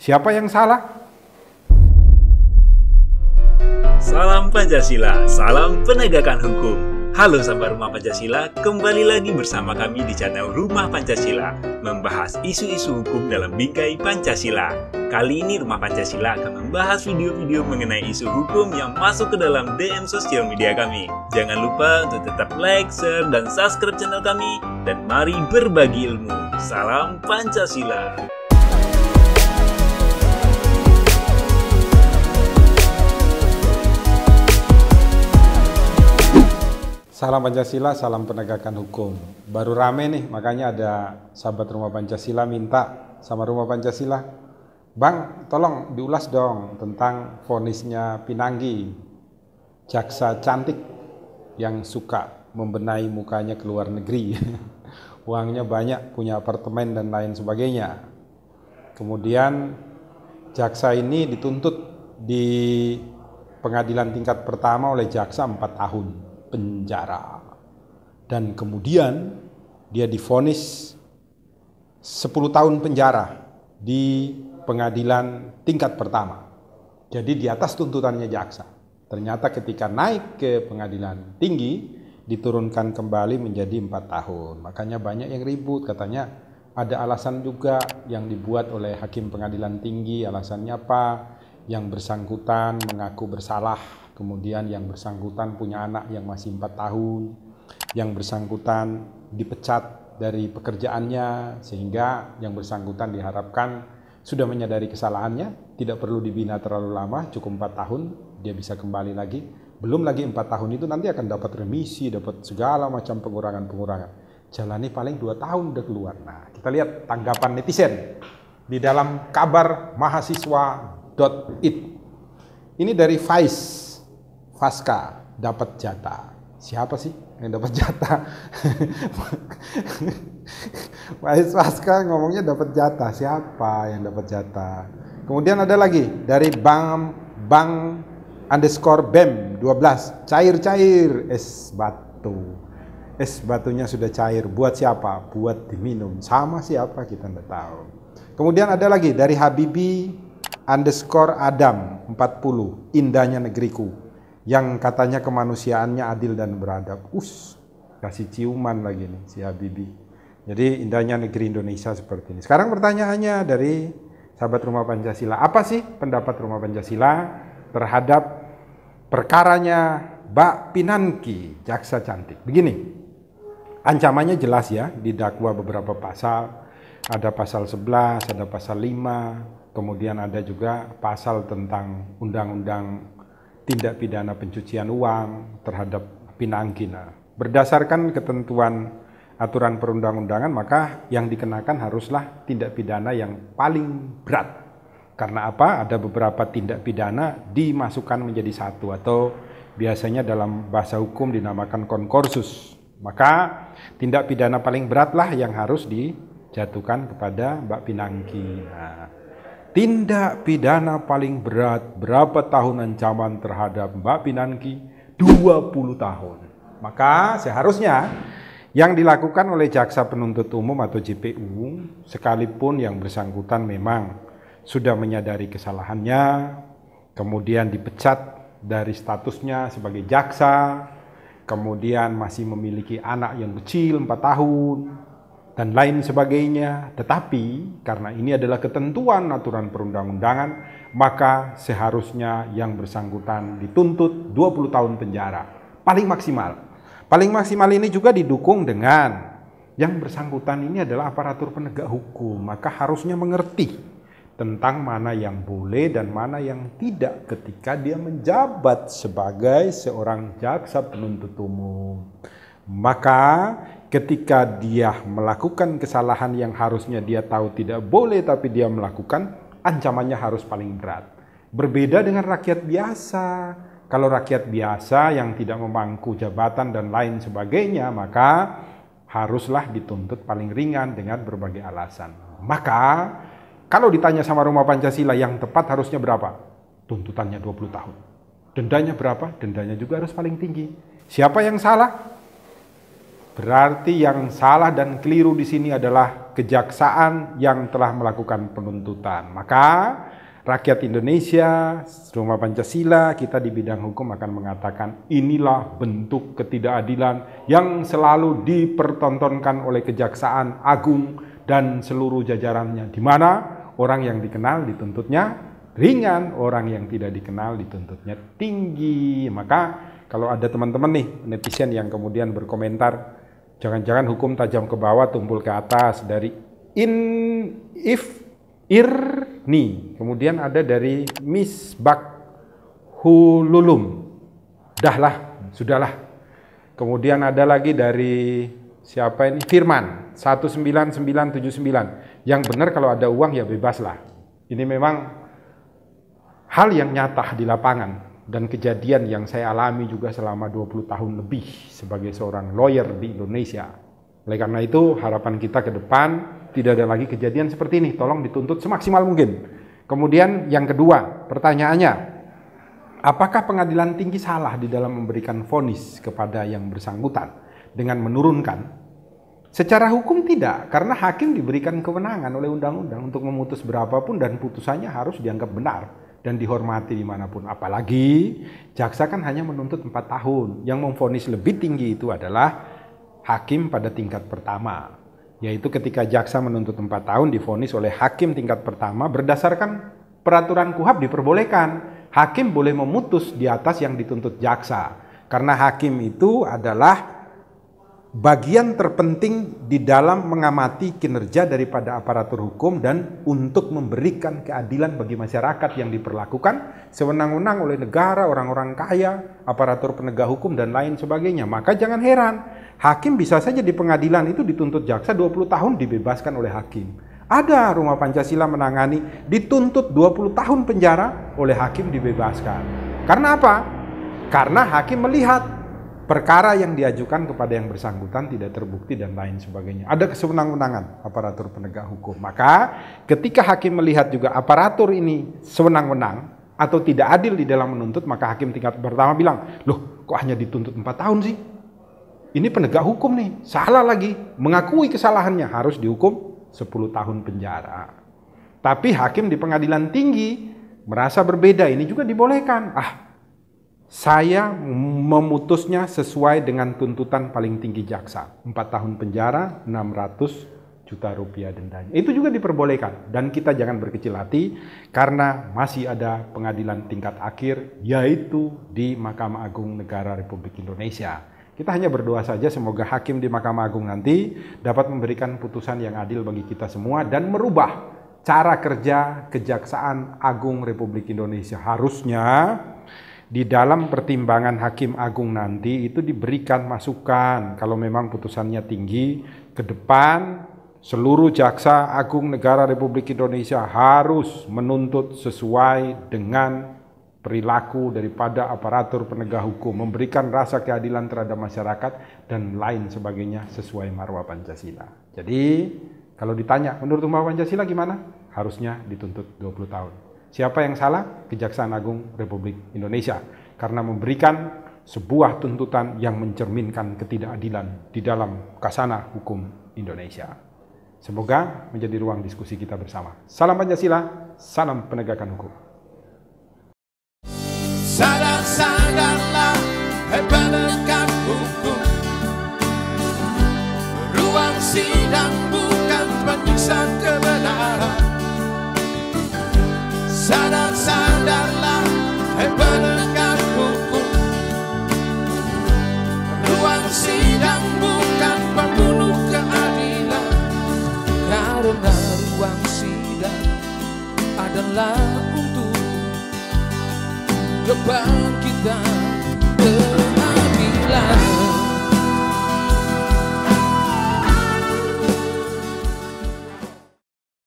Siapa yang salah? Salam Pancasila, salam penegakan hukum. Halo sahabat Rumah Pancasila, kembali lagi bersama kami di channel Rumah Pancasila membahas isu-isu hukum dalam bingkai Pancasila. Kali ini Rumah Pancasila akan membahas video-video mengenai isu hukum yang masuk ke dalam DM sosial media kami. Jangan lupa untuk tetap like, share, dan subscribe channel kami dan mari berbagi ilmu. Salam Pancasila. Salam Pancasila, salam penegakan hukum. Baru rame nih, makanya ada sahabat rumah Pancasila minta sama rumah Pancasila, Bang, tolong diulas dong tentang fonisnya Pinanggi, jaksa cantik yang suka membenahi mukanya ke luar negeri. Uangnya banyak, punya apartemen dan lain sebagainya. Kemudian jaksa ini dituntut di pengadilan tingkat pertama oleh jaksa 4 tahun penjara. Dan kemudian dia difonis 10 tahun penjara di pengadilan tingkat pertama. Jadi di atas tuntutannya jaksa. Ternyata ketika naik ke pengadilan tinggi, diturunkan kembali menjadi empat tahun. Makanya banyak yang ribut, katanya ada alasan juga yang dibuat oleh hakim pengadilan tinggi, alasannya apa? Yang bersangkutan mengaku bersalah kemudian yang bersangkutan punya anak yang masih empat tahun, yang bersangkutan dipecat dari pekerjaannya sehingga yang bersangkutan diharapkan sudah menyadari kesalahannya, tidak perlu dibina terlalu lama, cukup empat tahun dia bisa kembali lagi. Belum lagi empat tahun itu nanti akan dapat remisi, dapat segala macam pengurangan-pengurangan. Jalani paling dua tahun udah keluar. Nah, kita lihat tanggapan netizen di dalam kabar mahasiswa.it. Ini dari Vice. Vaska dapat jatah. Siapa sih yang dapat jatah? Wais Vaska ngomongnya dapat jatah. Siapa yang dapat jatah? Kemudian ada lagi dari Bang Bang underscore BEM 12 cair-cair es batu es batunya sudah cair buat siapa buat diminum sama siapa kita tidak tahu kemudian ada lagi dari Habibi underscore Adam 40 indahnya negeriku yang katanya kemanusiaannya adil dan beradab. Us, kasih ciuman lagi nih si Habibi. Jadi indahnya negeri Indonesia seperti ini. Sekarang pertanyaannya dari sahabat Rumah Pancasila, apa sih pendapat Rumah Pancasila terhadap perkaranya Mbak Pinanki, jaksa cantik? Begini, ancamannya jelas ya, didakwa beberapa pasal, ada pasal 11, ada pasal 5, kemudian ada juga pasal tentang undang-undang tindak pidana pencucian uang terhadap Pinangkina. Berdasarkan ketentuan aturan perundang-undangan maka yang dikenakan haruslah tindak pidana yang paling berat. Karena apa? Ada beberapa tindak pidana dimasukkan menjadi satu atau biasanya dalam bahasa hukum dinamakan konkursus. Maka tindak pidana paling beratlah yang harus dijatuhkan kepada Mbak Pinangki. Nah, tindak pidana paling berat berapa tahun ancaman terhadap Mbak Pinangki? 20 tahun. Maka seharusnya yang dilakukan oleh jaksa penuntut umum atau JPU sekalipun yang bersangkutan memang sudah menyadari kesalahannya, kemudian dipecat dari statusnya sebagai jaksa, kemudian masih memiliki anak yang kecil 4 tahun, dan lain sebagainya. Tetapi karena ini adalah ketentuan aturan perundang-undangan, maka seharusnya yang bersangkutan dituntut 20 tahun penjara, paling maksimal. Paling maksimal ini juga didukung dengan yang bersangkutan ini adalah aparatur penegak hukum, maka harusnya mengerti tentang mana yang boleh dan mana yang tidak ketika dia menjabat sebagai seorang jaksa penuntut umum. Maka ketika dia melakukan kesalahan yang harusnya dia tahu tidak boleh tapi dia melakukan, ancamannya harus paling berat. Berbeda dengan rakyat biasa. Kalau rakyat biasa yang tidak memangku jabatan dan lain sebagainya, maka haruslah dituntut paling ringan dengan berbagai alasan. Maka kalau ditanya sama rumah Pancasila yang tepat harusnya berapa? Tuntutannya 20 tahun. Dendanya berapa? Dendanya juga harus paling tinggi. Siapa yang salah? Berarti yang salah dan keliru di sini adalah kejaksaan yang telah melakukan penuntutan. Maka rakyat Indonesia, rumah Pancasila, kita di bidang hukum akan mengatakan inilah bentuk ketidakadilan yang selalu dipertontonkan oleh Kejaksaan Agung dan seluruh jajarannya. Di mana orang yang dikenal dituntutnya ringan, orang yang tidak dikenal dituntutnya tinggi. Maka kalau ada teman-teman nih netizen yang kemudian berkomentar Jangan-jangan hukum tajam ke bawah, tumpul ke atas dari in, if, ir ni, Kemudian ada dari misbak hululum. Dahlah, sudahlah. Kemudian ada lagi dari siapa ini? Firman 19979. Yang benar kalau ada uang ya bebaslah. Ini memang hal yang nyata di lapangan dan kejadian yang saya alami juga selama 20 tahun lebih sebagai seorang lawyer di Indonesia. Oleh karena itu, harapan kita ke depan tidak ada lagi kejadian seperti ini. Tolong dituntut semaksimal mungkin. Kemudian yang kedua, pertanyaannya, apakah pengadilan tinggi salah di dalam memberikan vonis kepada yang bersangkutan dengan menurunkan? Secara hukum tidak, karena hakim diberikan kewenangan oleh undang-undang untuk memutus berapapun dan putusannya harus dianggap benar dan dihormati dimanapun. Apalagi jaksa kan hanya menuntut empat tahun. Yang memfonis lebih tinggi itu adalah hakim pada tingkat pertama. Yaitu ketika jaksa menuntut empat tahun difonis oleh hakim tingkat pertama berdasarkan peraturan kuhab diperbolehkan. Hakim boleh memutus di atas yang dituntut jaksa. Karena hakim itu adalah bagian terpenting di dalam mengamati kinerja daripada aparatur hukum dan untuk memberikan keadilan bagi masyarakat yang diperlakukan sewenang-wenang oleh negara, orang-orang kaya, aparatur penegak hukum dan lain sebagainya. Maka jangan heran, hakim bisa saja di pengadilan itu dituntut jaksa 20 tahun dibebaskan oleh hakim. Ada rumah Pancasila menangani dituntut 20 tahun penjara oleh hakim dibebaskan. Karena apa? Karena hakim melihat perkara yang diajukan kepada yang bersangkutan tidak terbukti dan lain sebagainya. Ada kesewenang-wenangan aparatur penegak hukum. Maka ketika hakim melihat juga aparatur ini sewenang-wenang atau tidak adil di dalam menuntut, maka hakim tingkat pertama bilang, loh kok hanya dituntut 4 tahun sih? Ini penegak hukum nih, salah lagi. Mengakui kesalahannya harus dihukum 10 tahun penjara. Tapi hakim di pengadilan tinggi merasa berbeda, ini juga dibolehkan. Ah, saya memutusnya sesuai dengan tuntutan paling tinggi jaksa. 4 tahun penjara, 600 juta rupiah dendanya. Itu juga diperbolehkan. Dan kita jangan berkecil hati karena masih ada pengadilan tingkat akhir yaitu di Mahkamah Agung Negara Republik Indonesia. Kita hanya berdoa saja semoga hakim di Mahkamah Agung nanti dapat memberikan putusan yang adil bagi kita semua dan merubah cara kerja Kejaksaan Agung Republik Indonesia. Harusnya di dalam pertimbangan hakim agung nanti itu diberikan masukan kalau memang putusannya tinggi ke depan seluruh jaksa agung negara Republik Indonesia harus menuntut sesuai dengan perilaku daripada aparatur penegak hukum memberikan rasa keadilan terhadap masyarakat dan lain sebagainya sesuai marwah Pancasila. Jadi kalau ditanya menurut marwah Pancasila gimana? Harusnya dituntut 20 tahun. Siapa yang salah? Kejaksaan Agung Republik Indonesia. Karena memberikan sebuah tuntutan yang mencerminkan ketidakadilan di dalam kasana hukum Indonesia. Semoga menjadi ruang diskusi kita bersama. Salam Pancasila, salam penegakan hukum. Sadar-sadarlah, penegakan hukum. Sana